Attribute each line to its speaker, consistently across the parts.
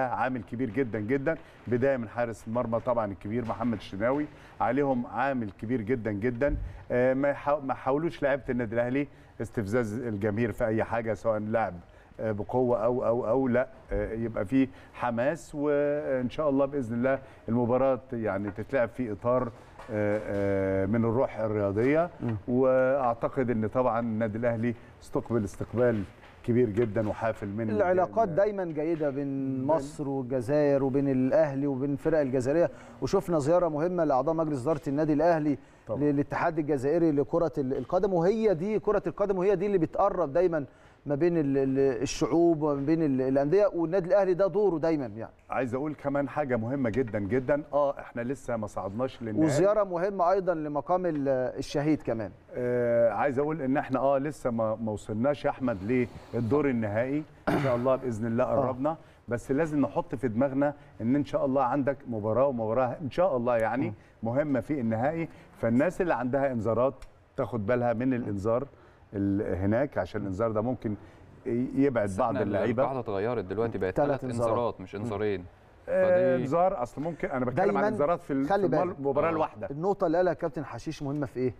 Speaker 1: عامل كبير جدا جدا بدايه من حارس المرمى طبعا الكبير محمد الشناوي عليهم عامل كبير جدا جدا آه، ما حاولوش لعيبه النادي الاهلي استفزاز الجماهير في اي حاجه سواء لعب آه، بقوه او او او لا آه، يبقى في حماس وان شاء الله باذن الله المباراه يعني تتلعب في اطار من الروح الرياضيه واعتقد ان طبعا النادي الاهلي استقبل استقبال كبير جدا وحافل منه العلاقات
Speaker 2: دايما جيده بين مصر والجزائر وبين الاهلي وبين الفرق الجزائريه وشفنا زياره مهمه لاعضاء مجلس اداره النادي الاهلي طبعا. للاتحاد الجزائري لكره القدم وهي دي كره القدم وهي دي اللي بتقرب دايما ما بين الشعوب وما بين الانديه والنادي الاهلي ده دوره دايما يعني
Speaker 1: عايز اقول كمان حاجه مهمه جدا جدا اه احنا لسه ما صعدناش للنهائي وزياره
Speaker 2: مهمه ايضا لمقام الشهيد كمان
Speaker 1: آه عايز اقول ان احنا اه لسه ما, ما وصلناش يا احمد للدور النهائي ان شاء الله باذن الله آه. قربنا آه. بس لازم نحط في دماغنا ان ان شاء الله عندك مباراه ومباراه ان شاء الله يعني آه. مهمه في النهائي فالناس اللي عندها انذارات تاخد بالها من الانذار هناك عشان الانذار ده ممكن يبعد بعض اللعيبه القاعده
Speaker 3: اتغيرت دلوقتي بقت ثلاث انذارات مش انذارين آه، انذار اصل ممكن انا بتكلم عن انذارات في المباراه آه، الواحده
Speaker 2: النقطه اللي قالها كابتن حشيش مهمه في ايه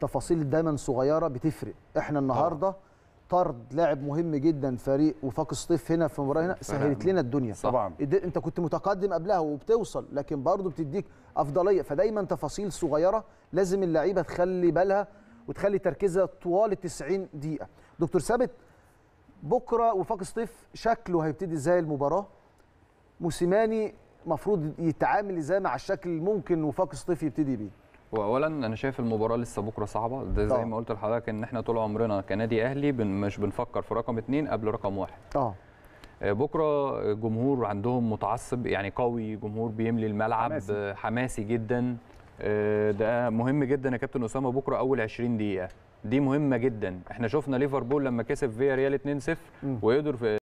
Speaker 2: تفاصيل دايما صغيره بتفرق احنا النهارده طرد لاعب مهم جدا فريق وفاق الصيف هنا في مباراه هنا سهلت لنا الدنيا طبعا انت كنت متقدم قبلها وبتوصل لكن برضه بتديك افضليه فدايما تفاصيل صغيره لازم اللعيبه تخلي بالها وتخلي تركيزها طوال 90 دقيقه دكتور ثابت بكره وفاق الصيف شكله هيبتدي ازاي المباراه موسيماني مفروض يتعامل ازاي مع الشكل اللي ممكن وفاق الصيف يبتدي بيه
Speaker 3: هو اولا انا شايف المباراه لسه بكره صعبه ده زي أوه. ما قلت لحضرتك ان احنا طول عمرنا كنادي اهلي بن مش بنفكر في رقم اثنين قبل رقم واحد آه. اه بكره جمهور عندهم متعصب يعني قوي جمهور بيملي الملعب حماسي, حماسي جدا آه، ده مهم جدا يا كابتن اسامه بكره اول 20 دقيقه دي مهمه جدا احنا شفنا ليفربول لما كسب فيا ريال 2-0 ويقدر في